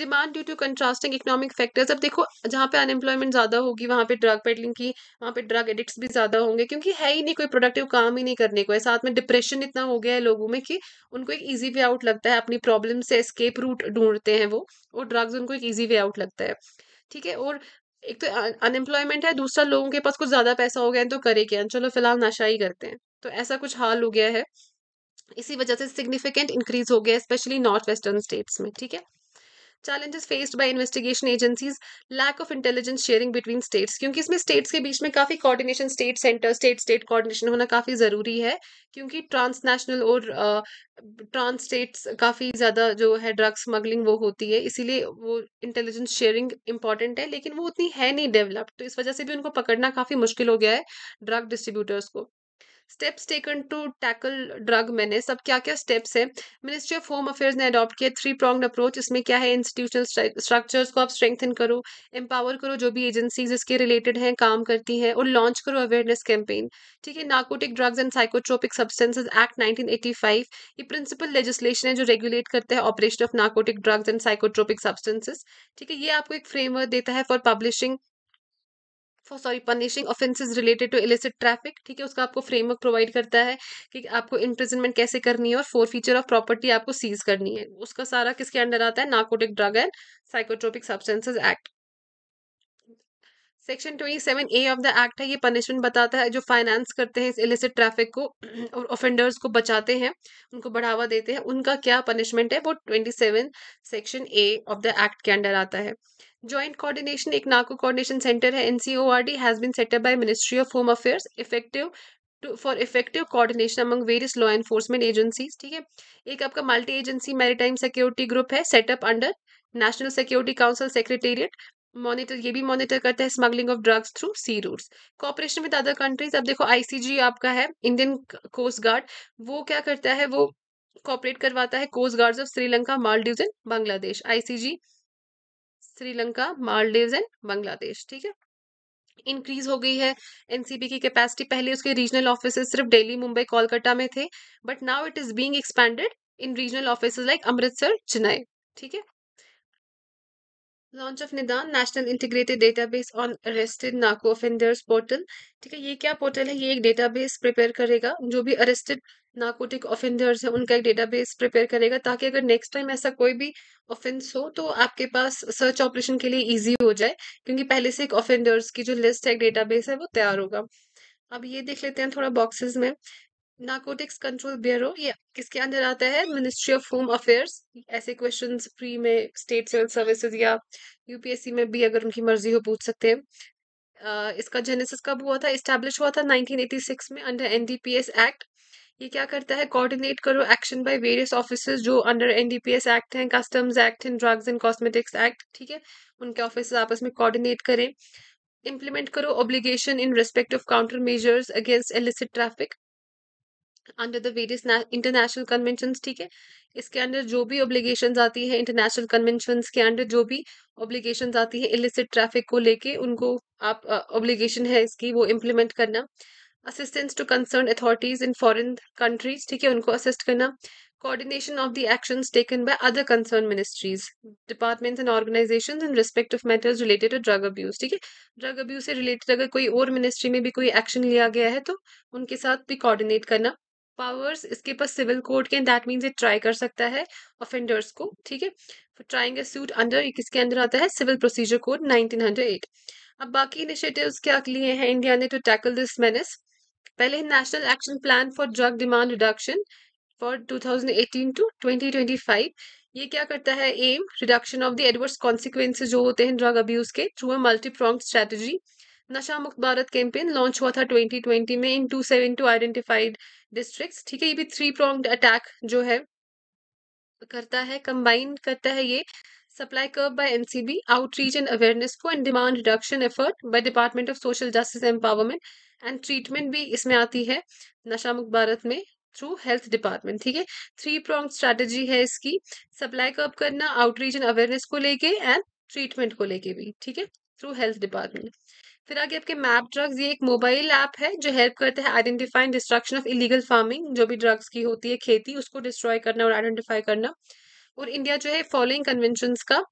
demand due to contrasting economic factors अब देखो जहाँ पे अनएम्प्लॉयमेंट ज़्यादा होगी वहाँ पे ड्रग पेडलिंग की वहाँ पे ड्रग एडिक्ट्स भी ज़्यादा होंगे क्योंकि है ही नहीं कोई प्रोडक्टिव काम ही नहीं करने को है साथ में डिप्रेशन इतना हो गया है लोगों में कि उनको एक ईजी वे आउट लगता है अपनी प्रॉब्लम से स्केप रूट ढूंढते हैं वो और ड्रग्स उनको एक ईजी वे आउट लगता है ठीक है और एक तो अनएम्प्लॉयमेंट है दूसरा लोगों के पास कुछ ज़्यादा पैसा हो गया है तो करे क्या चलो फिलहाल नशा ही करते हैं तो ऐसा कुछ हाल हो गया है इसी वजह से सिग्निफिकेंट इंक्रीज हो गया स्पेशली नॉर्थ वेस्टर्न स्टेट्स में ठीक है challenges faced by investigation agencies lack of intelligence sharing between states क्योंकि इसमें स्टेट्स के बीच में काफी coordination state centre state state coordination होना काफी जरूरी है क्योंकि ट्रांसनेशनल और ट्रांस uh, स्टेट्स काफी ज्यादा जो है ड्रग स्मगलिंग वो होती है इसीलिए वो इंटेलिजेंस शेयरिंग इंपॉर्टेंट है लेकिन वो उतनी है नहीं डेवलप्ड तो इस वजह से भी उनको पकड़ना काफी मुश्किल हो गया है ड्रग डिस्ट्रीब्यूटर्स को steps taken to tackle drug मैंने सब क्या क्या स्टेप्स है मिनिस्ट्री ऑफ होम अफेयर्स ने अडॉप्ट किया थ्री प्रॉन्ग अप्रोच इसमें क्या है इंस्टीट्यूशनल स्ट्रक्चर्स को आप स्ट्रेंथन करो एम्पावर करो जो भी एजेंसीज इसके रिलेटेड हैं काम करती हैं और लॉन्च करो अवेयरनेस कैंपेन ठीक है narcotic drugs and psychotropic substances act nineteen ये प्रिंसिपल लेजिस्लेशन है जो रेगुलेट करता है operation of narcotic drugs and psychotropic substances ठीक है ये आपको एक फ्रेमवर्क देता है for publishing for sorry punishing offences related to illicit traffic ठीक है उसका आपको फ्रेमवर्क प्रोवाइड करता है कि आपको इंप्रिजनमेंट कैसे करनी है और फोर फीचर ऑफ प्रॉपर्टी आपको सीज करनी है उसका सारा किसके अंडर आता है narcotic drug and psychotropic substances act section twenty seven A of the act है ये पनिशमेंट बताता है जो फाइनेंस करते हैं इस इलिसिट ट्रैफिक को और ऑफेंडर्स को बचाते हैं उनको बढ़ावा देते हैं उनका क्या पनिशमेंट है वो twenty seven section A of the act के अंडर आता है ज्वाइंट कोऑर्डिनेशन एक नाको कोऑर्डिनेशन सेंटर है NCORD has been set up by ministry of home affairs effective for effective coordination among various law enforcement agencies ठीक है एक आपका multi agency maritime security group है set up under national security council secretariat monitor ये भी monitor करता है smuggling of drugs through sea routes cooperation with other countries अब देखो आईसीजी आपका है इंडियन कोस्ट गार्ड वो क्या करता है वो कॉपरेट करवाता है coast guards of Sri Lanka Maldives and Bangladesh ICG Sri Lanka Maldives and Bangladesh ठीक है इंक्रीज हो गई है एनसीबी की कैपेसिटी पहले उसके रीजनल ऑफिस सिर्फ डेली मुंबई कोलकाता में थे but now it is being expanded in regional office like Amritsar Chennai ठीक है launch of Nidaan national integrated database on arrested narco offenders portal ठीक है ये क्या पोर्टल है ये एक डेटाबेस प्रिपेयर करेगा जो भी अरेस्टेड नाकोटिक ऑफेंडर्स हैं उनका एक डेटाबेस प्रिपेयर करेगा ताकि अगर नेक्स्ट टाइम ऐसा कोई भी ऑफेंस हो तो आपके पास सर्च ऑपरेशन के लिए इजी हो जाए क्योंकि पहले से एक ऑफेंडर्स की जो लिस्ट है एक डेटाबेस है वो तैयार होगा अब ये देख लेते हैं थोड़ा बॉक्सेस में नाकोटिक्स कंट्रोल ब्यूरो ये किसके अंदर आता है मिनिस्ट्री ऑफ होम अफेयर्स ऐसे क्वेश्चन फ्री में स्टेट सिविल सर्विसेज या यूपीएससी में भी अगर उनकी मर्जी हो पूछ सकते हैं Uh, इसका जेनेसिस कब हुआ था इस्टेब्लिश हुआ था 1986 में अंडर एनडीपीएस एक्ट ये क्या करता है कोऑर्डिनेट करो एक्शन बाय वेरियस ऑफिसर्स जो अंडर एनडीपीएस एक्ट हैं कस्टम्स एक्ट हैं ड्रग्स एंड कॉस्मेटिक्स एक्ट ठीक है उनके ऑफिसर्स आपस में कोऑर्डिनेट करें इम्प्लीमेंट करो obligation in respect of counter measures against illicit traffic under the various international convention ठीक है इसके अंडर जो भी ऑब्लिगेशन आती है इंटरनेशनल कन्वेंशन के अंडर जो भी ऑब्लिगेशन आती है इलिसिट ट्रैफिक को लेके उनको आप ऑब्लिगेशन uh, है इसकी वो इम्प्लीमेंट करना assistance to concern authorities in foreign countries ठीक है उनको असिस्ट करना coordination of the actions taken by other concern ministries departments and organisation in respect of matters related to drug abuse ठीक है ड्रग अब्यूज से related अगर कोई और मिनिस्ट्री में भी कोई एक्शन लिया गया है तो उनके साथ भी कोऑर्डिनेट करना पावर्स इसके पास सिविल कोर्ट के दैट मीन्स ये ट्राई कर सकता है ऑफेंडर्स को ठीक है ट्राइंग ए सूट अंडर किसके अंदर आता है civil procedure code nineteen hundred eight अब बाकी इनिशिएटिव्स क्या लिए हैं इंडिया ने टू टैकल दिस मेनिस पहले national action plan for drug demand reduction for 2018 to 2025 ये क्या करता है aim reduction of the adverse consequences जो होते हैं ड्रग अब्यूज के through a multi prong strategy Nasha Mukt Bharat campaign launch हुआ था 2020 में in two seven two identified district ठीक है ये भी थ्री प्रोंग अटैक जो है करता है कंबाइन करता है ये supply curve by ncb outreach and awareness को and demand reduction effort by department of social justice empowerment and treatment भी इसमें आती है नशा मुक्त भारत में थ्रू हेल्थ डिपार्टमेंट ठीक है थ्री प्रॉन्ग स्ट्रेटेजी है इसकी सप्लाई कप करना आउटरीच एंड अवेयरनेस को लेके एंड ट्रीटमेंट को लेके भी ठीक है थ्रू हेल्थ डिपार्टमेंट फिर आगे आपके मैप ड्रग्स ये एक मोबाइल ऐप है जो हेल्प करता है identify destruction of illegal farming जो भी ड्रग्स की होती है खेती उसको डिस्ट्रॉय करना और आइडेंटिफाई करना और इंडिया जो है फॉलोइंग कन्वेंशन का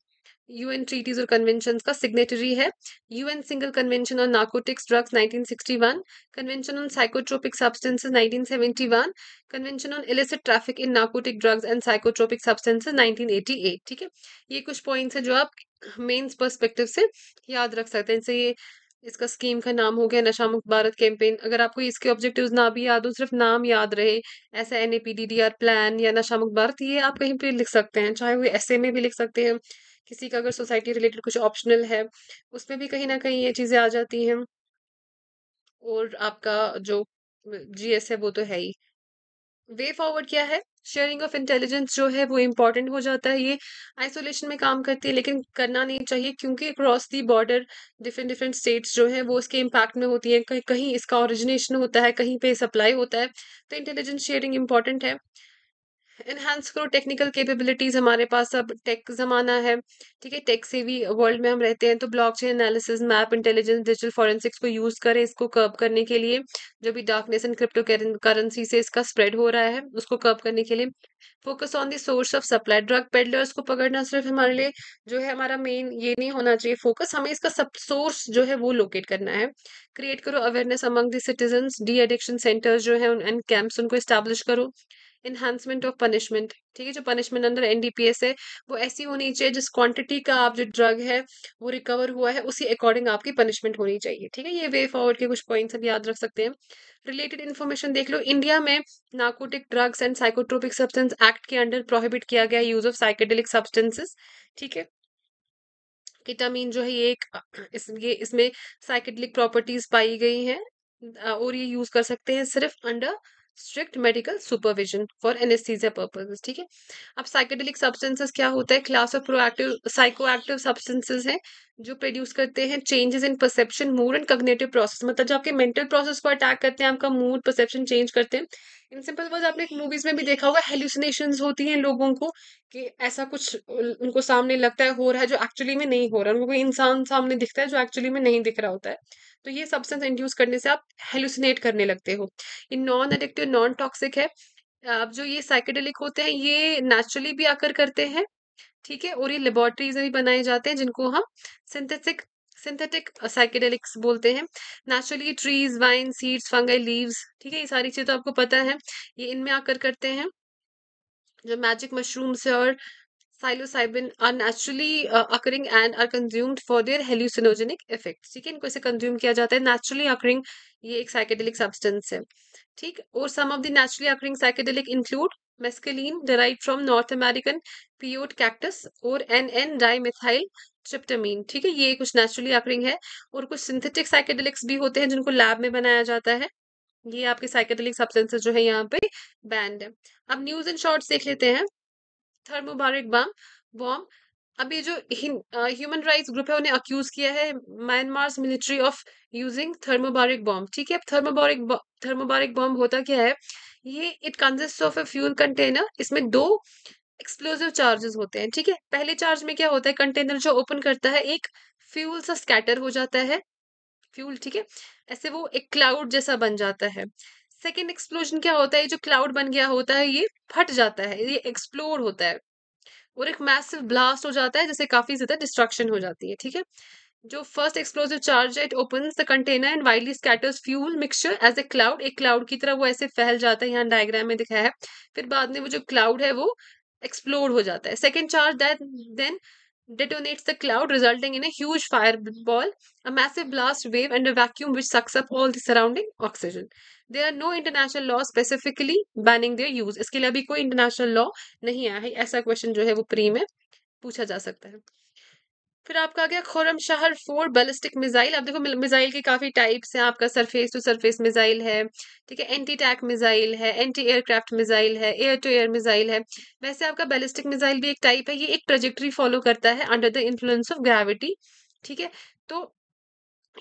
यूएन ट्रीटीज और कन्वेंशन का सिग्नेटरी है UN single convention on narcotics drugs 1961 convention on psychotropic substances 1971 convention on illicit traffic in narcotic drugs and psychotropic substances 1988 ठीक है ये कुछ पॉइंट्स हैं जो आप मेन्स पर्सपेक्टिव से याद रख सकते हैं जैसे ये इसका स्कीम का नाम हो गया नशा मुक्त भारत कैंपेन अगर आपको इसके ऑब्जेक्टिव ना भी याद हो सिर्फ नाम याद रहे ऐसा N A P D D R plan या नशा मुक्त भारत ये आप कहीं पर लिख सकते हैं चाहे वो ए में भी लिख सकते हैं किसी का अगर सोसाइटी रिलेटेड कुछ ऑप्शनल है उसमें भी कहीं ना कहीं ये चीज़ें आ जाती हैं और आपका जो जीएस है वो तो है ही वे फॉरवर्ड क्या है शेयरिंग ऑफ इंटेलिजेंस जो है वो इम्पॉर्टेंट हो जाता है ये आइसोलेशन में काम करती है लेकिन करना नहीं चाहिए क्योंकि across the border different different states जो है वो उसके इम्पैक्ट में होती है कहीं कहीं इसका ओरिजिनेशन होता है कहीं पे सप्लाई होता है तो इंटेलिजेंस शेयरिंग इंपॉर्टेंट है इनहेंस करो टेक्निकल कैपेबिलिटीज हमारे पास अब टेक जमाना है ठीक है टेक से भी वर्ल्ड में हम रहते हैं तो blockchain analysis map intelligence digital forensics को यूज करें इसको कर्ब करने के लिए जो भी डार्कनेस एंड क्रिप्टो करेंसी से इसका स्प्रेड हो रहा है उसको कर्ब करने के लिए focus on the source of supply drug peddlers को पकड़ना सिर्फ हमारे लिए जो है हमारा मेन ये नहीं होना चाहिए फोकस हमें इसका सब सोर्स जो है वो लोकेट करना है क्रिएट करो awareness among the citizen de addiction centres जो है एंड कैंप्स उनको इस्टेब्लिश करो इन्हांसमेंट ऑफ पनिशमेंट ठीक है जो पनिशमेंट अंडर एनडीपीएस है वो ऐसी होनी चाहिए जिस क्वांटिटी का आप जो ड्रग है वो रिकवर हुआ है उसी अकॉर्डिंग आपकी पनिशमेंट होनी चाहिए ठीक है ये वे फॉरवर्ड के कुछ पॉइंट्स हम याद रख सकते हैं रिलेटेड इन्फॉर्मेशन देख लो इंडिया में narcotic drugs and psychotropic substance act के अंडर प्रोहिबिट किया गया यूज ऑफ साइकेडेलिक सब्सटेंसेस ठीक है किटामिन जो है ये एक इस, ये इसमें साइकेडलिक प्रॉपर्टीज पाई गई हैं और ये यूज कर सकते हैं सिर्फ under strict medical supervision for anaesthesia purposes ठीक है अब साइकेडेलिक सब्सटेंसेस क्या होता है class of proactive psychoactive substances हैं जो प्रोड्यूस करते हैं changes in perception mood and cognitive process मतलब जो आपके मेंटल प्रोसेस को अटैक करते हैं आपका मूड परसेप्शन चेंज करते हैं इन सिंपल वर्ड आपने एक मूवीज में भी देखा होगा हेल्यूसिनेशन होती हैं लोगों को कि ऐसा कुछ उनको सामने लगता है हो रहा है जो एक्चुअली में नहीं हो रहा है उनको कोई इंसान सामने दिखता है जो एक्चुअली में नहीं दिख रहा होता है तो ये सब्सटेंस इंड्यूस करने से आप हेल्यूसिनेट करने लगते हो ये नॉन एडिक्टिव नॉन टॉक्सिक है आप जो ये साइकेडेलिक होते हैं ये नेचुरली भी आकर करते हैं ठीक है और ये लेबोरेटरीज में भी बनाए जाते हैं जिनको हम सिंथेटिक सिंथेटिक साइकेडेलिक्स बोलते हैं naturally trees vine seeds fungi leaves ठीक है ये सारी चीजें तो आपको पता है ये इनमें आकर करते हैं जो मैजिक मशरूम्स है और psilocybin are naturally occurring and are consumed for their hallucinogenic effect ठीक है इनको इसे कंज्यूम किया जाता है नेचुरली अकरिंग ये एक साइकेडेलिक सब्सटेंस है ठीक और some of the naturally occurring psychedelic include mescaline derive from North American peyote cactus और N N dimethyl tryptamine ठीक है ये कुछ नेचुरली अक्रिंग है और कुछ सिंथेटिक साइकेडलिक्स भी होते हैं जिनको लैब में बनाया जाता है ये आपके साइकेटलिक सब्सटेंसेस जो है यहाँ पे बैंड है अब न्यूज एंड शॉर्ट देख लेते हैं थर्मोबारिक बम बॉम्ब ये जो ह्यूमन राइट्स ग्रुप है उन्हें अक्यूज किया है Myanmar's military of using thermobaric bomb ठीक है अब थर्मोबारिक थर्मोबारिक बॉम्ब होता क्या है ये it consist of a fuel container इसमें दो एक्सप्लोजिव चार्जेस होते हैं ठीक है पहले चार्ज में क्या होता है कंटेनर जो ओपन करता है एक फ्यूल सा स्कैटर हो जाता है फ्यूल ठीक है ऐसे वो एक क्लाउड जैसा बन जाता है सेकेंड एक्सप्लोजन क्या होता है जो क्लाउड बन गया होता है ये फट जाता है ये एक्सप्लोर होता है और एक मैसिव ब्लास्ट हो जाता है जिससे काफी ज्यादा डिस्ट्रक्शन हो जाती है ठीक है जो फर्स्ट एक्सप्लोजिव चार्ज है it open the container and widely scatters fuel mixture as a cloud एक क्लाउड की तरह वो ऐसे फैल जाता है यहाँ डायग्राम में दिखाया है फिर बाद में वो जो क्लाउड है वो एक्सप्लोड हो जाता है second charge that then detonates the cloud resulting in a fire ball a massive blast wave and vacuum which sucks up all the oxygen they are no international law specifically banning their use इसके लिए अभी कोई international law नहीं आया है ऐसा question जो है वो प्री में पूछा जा सकता है फिर आपका आ गया खुरम शहर फोर बैलिस्टिक मिसाइल आप देखो मिसाइल के काफ़ी टाइप्स हैं आपका सरफेस टू सरफेस मिसाइल है ठीक है एंटी टैक मिसाइल है एंटी एयरक्राफ्ट मिसाइल है एयर टू एयर मिसाइल है वैसे आपका बैलिस्टिक मिसाइल भी एक टाइप है ये एक प्रोजेक्टरी फॉलो करता है under the influence of gravity ठीक है तो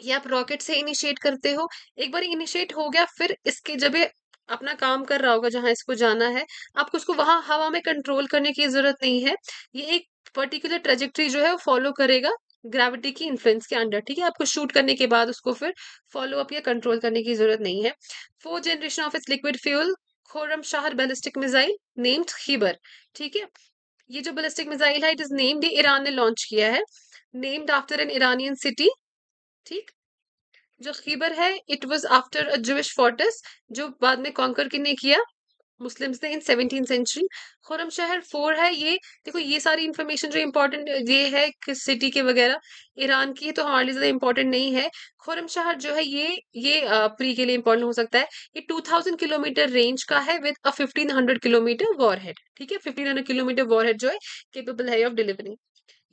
ये आप रॉकेट से इनिशिएट करते हो एक बार इनिशिएट हो गया फिर इसके जब ये अपना काम कर रहा होगा जहां इसको जाना है आपको उसको वहां हवा में कंट्रोल करने की जरूरत नहीं है ये एक पर्टिकुलर ट्रेजेक्ट्री जो है वो फॉलो करेगा ग्रेविटी की इन्फ्लुएंस के अंडर ठीक है आपको शूट करने के बाद उसको फिर फॉलो अप या कंट्रोल करने की जरूरत नहीं है fourth generation of its liquid fuel Khorramshahr ballistic missile named Kheibar ठीक है ये जो बैलिस्टिक मिसाइल है इट इज नेम्ड ईरान ने लॉन्च किया है named after an Iranian city ठीक जो खीबर है it was after a Jewish fortress जो बाद में कॉन्कर ने किया मुस्लिम्स थे इन सेवनटीन सेंचुरी खुरम शहर फोर है ये देखो ये सारी इन्फॉर्मेशन जो इम्पोर्टेंट ये है किस सिटी के वगैरह ईरान की तो हमारे लिए ज़्यादा इम्पोर्टेंट नहीं है खुरम शहर जो है ये ये प्री के लिए इम्पोर्टेंट हो सकता है ये टू थाउजेंड किलोमीटर रेंज का है with a fifteen hundred kilometre warhead ठीक है fifteen hundred kilometre warhead जो है केपेबल है ऑफ डिलीवरिंग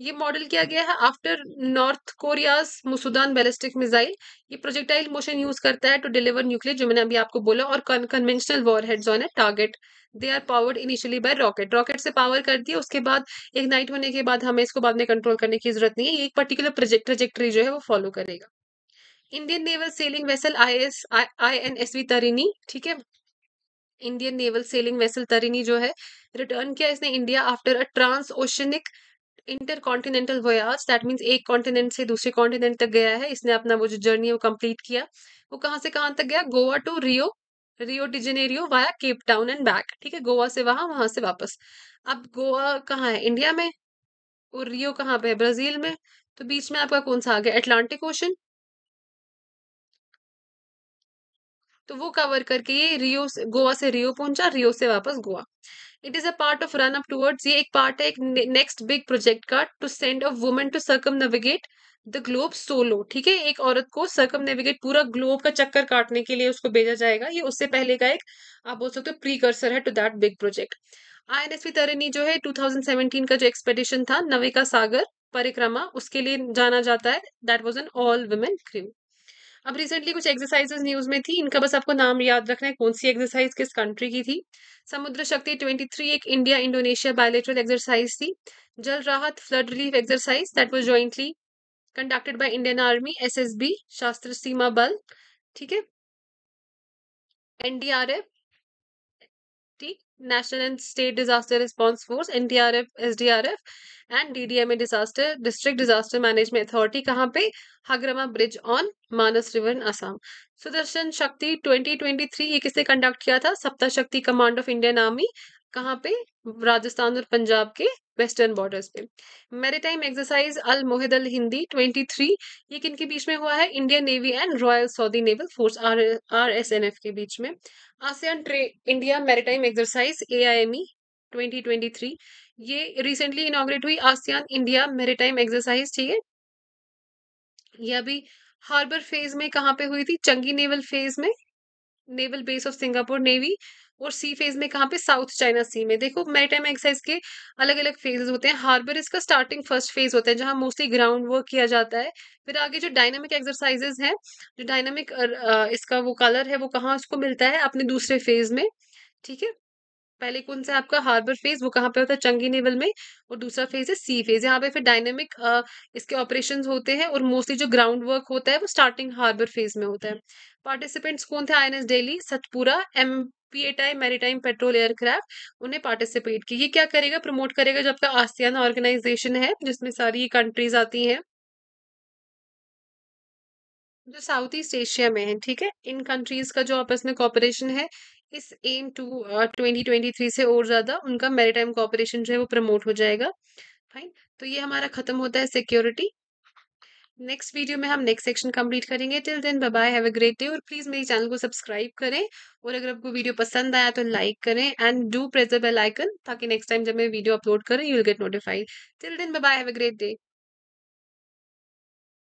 ये मॉडल किया गया है after North Korea's Musudan ballistic missile ये प्रोजेक्टाइल मोशन यूज करता है टू डिलीवर न्यूक्लियर जो मैंने अभी आपको बोला और कन्वेंशनल हेड जोन है target they are powered initially by rocket rocket से पावर कर दिया उसके बाद एक नाइट होने के बाद हमें इसको बाद में कंट्रोल करने की जरूरत नहीं है ये एक पर्टिकुलर प्रोजेक्ट्रजेक्ट्री जो है वो फॉलो करेगा Indian naval sailing vessel I S I N S V Tarini ठीक है Indian naval sailing vessel Tarini जो है रिटर्न किया इसने India after a trans oceanic intercontinental voyage that means एक कॉन्टिनेंट से दूसरे कॉन्टिनेंट तक गया है इसने अपना वो जो जर्नी है वो कंप्लीट किया वो कहाँ से कहाँ तक गया Goa to Rio Rio de Janeiro via Cape Town and back ठीक है गोवा से वहां वहां से वापस अब गोवा कहाँ है इंडिया में और रियो कहाँ पे है ब्राजील में तो बीच में आपका कौन सा आ गया एटलांटिक ओशन तो वो कवर करके ये रियो से गोवा से रियो पहुंचा रियो से वापस Goa it is a part of run up towards ये एक पार्ट है एक नेक्स्ट बिग प्रोजेक्ट का to send a women to circumnavigate the globe solo ठीक है एक औरत को सर्कम नेविगेट पूरा ग्लोब का चक्कर काटने के लिए उसको भेजा जाएगा ये उससे पहले का एक आप बोल सकते हो प्रीकर्सर है to that big project I N S Tarini जो है 2017 का जो एक्सपेडिशन था नवे का सागर परिक्रमा उसके लिए जाना जाता है that was an all women crew अब रिसेंटली कुछ एक्सरसाइजेज न्यूज में थी इनका बस आपको नाम याद रखना है कौन सी एक्सरसाइज किस कंट्री की थी समुद्र शक्ति ट्वेंटी थ्री एक इंडिया इंडोनेशिया बायोलेट्रल एक्सरसाइज थी Jal Rahat flood relief exercise that was jointly conducted by Indian army एस शास्त्र सीमा बल ठीक है NDRF national and state N D R F S D R F and D D M A disaster district disaster management authority कहाँ पे Hagrama bridge on Manas river in Assam Sudarshan Shakti twenty twenty three ये किसने conduct किया था सप्ताह शक्ति कमांड ऑफ इंडियन आर्मी कहाँ पे राजस्थान और पंजाब के वेस्टर्न बॉर्डर्स पे maritime exercise Al Mohed Al Hindi 23 ये किन के बीच में हुआ है Indian navy and royal Saudi naval force R R S N F के बीच में आसियान ट्रे India time exercise A I M E three ये रिसेंटली इनाग्रेट हुई आसियान इंडिया टाइम एक्सरसाइज ठीक है यह अभी हार्बर फेज में कहाँ पे हुई थी चंगी नेवल फेज में naval base of Singapore navy और सी फेज में कहाँ पे साउथ चाइना सी में देखो मैरिटाइम एक्सरसाइज के अलग अलग फेजेस होते हैं हार्बर इसका स्टार्टिंग फर्स्ट फेज होता है जहाँ मोस्टली ग्राउंड वर्क किया जाता है फिर आगे जो डायनामिक एक्सरसाइजेज हैं जो डायनामिक इसका वो कलर है वो कहाँ उसको मिलता है अपने दूसरे फेज में ठीक है पहले कौन सा आपका हार्बर फेज वो कहाँ पे होता है चंगी नेवल में और दूसरा फेज है सी फेज यहाँ पे फिर डायनेमिक इसके ऑपरेशन होते हैं और मोस्टली जो ग्राउंड वर्क होता है वो स्टार्टिंग हार्बर फेज में होता है पार्टिसिपेंट्स कौन थे I N S Delhi Satpura M P टाई मेरीटाइम पेट्रोल एयरक्राफ्ट उन्हें पार्टिसिपेट की ये क्या करेगा प्रमोट करेगा जो आपका आसियान ऑर्गेनाइजेशन है जिसमें सारी कंट्रीज आती हैं जो साउथ ईस्ट एशिया में है ठीक है इन कंट्रीज का जो आपस में कॉपरेशन है इस M two twenty twenty three से और ज़्यादा उनका मैरिटाइम कॉपरेशन जो है वो प्रमोट हो जाएगा फाइन तो ये हमारा ख़त्म होता है सिक्योरिटी नेक्स्ट वीडियो में हम नेक्स्ट सेक्शन कंप्लीट करेंगे till then bye bye have a great day और प्लीज़ मेरे चैनल को सब्सक्राइब करें और अगर आपको वीडियो पसंद आया तो लाइक करें and do press the bell icon ताकि नेक्स्ट टाइम जब मैं वीडियो अपलोड करें you will get notified till then bye bye have a great day